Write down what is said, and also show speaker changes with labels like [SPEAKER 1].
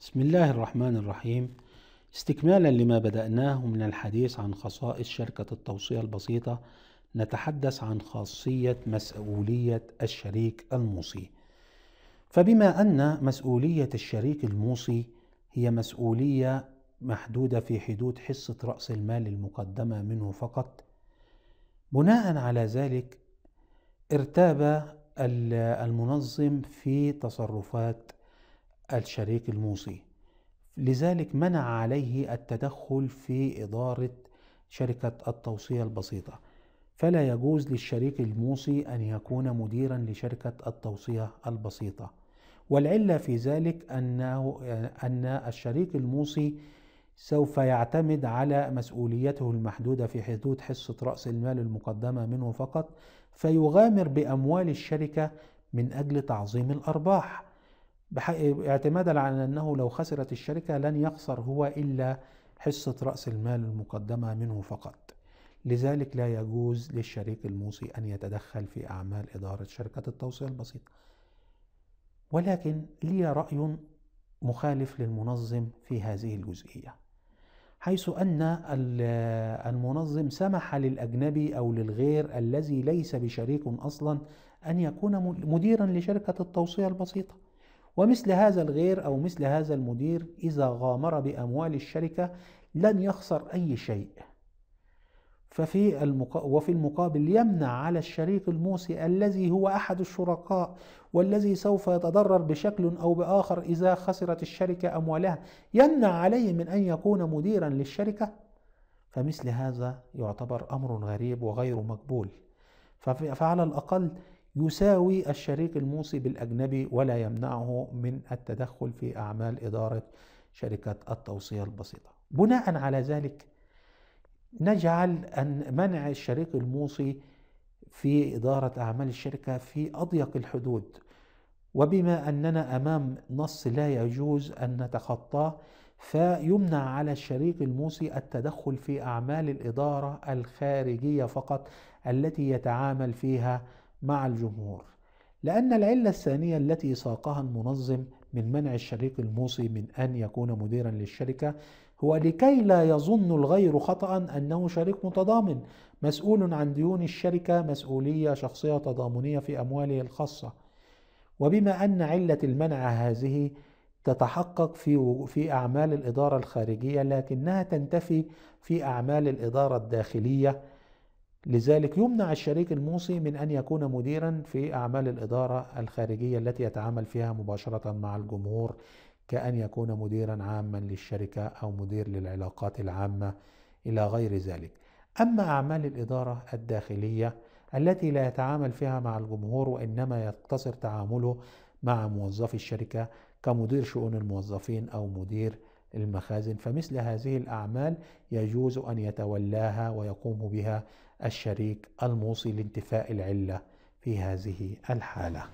[SPEAKER 1] بسم الله الرحمن الرحيم استكمالا لما بدأناه من الحديث عن خصائص شركة التوصية البسيطة نتحدث عن خاصية مسؤولية الشريك الموصي فبما أن مسؤولية الشريك الموصي هي مسؤولية محدودة في حدود حصة رأس المال المقدمة منه فقط بناء على ذلك ارتاب المنظم في تصرفات الشريك الموصي لذلك منع عليه التدخل في إدارة شركة التوصية البسيطة فلا يجوز للشريك الموصي أن يكون مديرا لشركة التوصية البسيطة والعلة في ذلك أنه أن الشريك الموصي سوف يعتمد على مسؤوليته المحدودة في حدود حصة رأس المال المقدمة منه فقط فيغامر بأموال الشركة من أجل تعظيم الأرباح اعتمادا على انه لو خسرت الشركه لن يخسر هو الا حصه راس المال المقدمه منه فقط. لذلك لا يجوز للشريك الموصي ان يتدخل في اعمال اداره شركه التوصيه البسيطه. ولكن لي راي مخالف للمنظم في هذه الجزئيه. حيث ان المنظم سمح للاجنبي او للغير الذي ليس بشريك اصلا ان يكون مديرا لشركه التوصيه البسيطه ومثل هذا الغير أو مثل هذا المدير إذا غامر بأموال الشركة لن يخسر أي شيء ففي المقا... وفي المقابل يمنع على الشريك الموصي الذي هو أحد الشركاء والذي سوف يتضرر بشكل أو بآخر إذا خسرت الشركة أموالها يمنع عليه من أن يكون مديرا للشركة فمثل هذا يعتبر أمر غريب وغير مقبول فعلى الأقل يساوي الشريك الموصي بالأجنبي ولا يمنعه من التدخل في أعمال إدارة شركة التوصية البسيطة بناء على ذلك نجعل أن منع الشريك الموصي في إدارة أعمال الشركة في أضيق الحدود وبما أننا أمام نص لا يجوز أن نتخطاه فيمنع على الشريك الموصي التدخل في أعمال الإدارة الخارجية فقط التي يتعامل فيها مع الجمهور لأن العلة الثانية التي ساقها المنظم من منع الشريك الموصي من أن يكون مديرا للشركة هو لكي لا يظن الغير خطأ أنه شريك متضامن مسؤول عن ديون الشركة مسؤولية شخصية تضامنية في أمواله الخاصة وبما أن علة المنع هذه تتحقق في في أعمال الإدارة الخارجية لكنها تنتفي في أعمال الإدارة الداخلية لذلك يمنع الشريك الموصي من أن يكون مديرا في أعمال الإدارة الخارجية التي يتعامل فيها مباشرة مع الجمهور كأن يكون مديرا عاما للشركة أو مدير للعلاقات العامة إلى غير ذلك أما أعمال الإدارة الداخلية التي لا يتعامل فيها مع الجمهور وإنما يقتصر تعامله مع موظفي الشركة كمدير شؤون الموظفين أو مدير المخازن فمثل هذه الأعمال يجوز أن يتولاها ويقوم بها الشريك الموصي لانتفاء العلة في هذه الحالة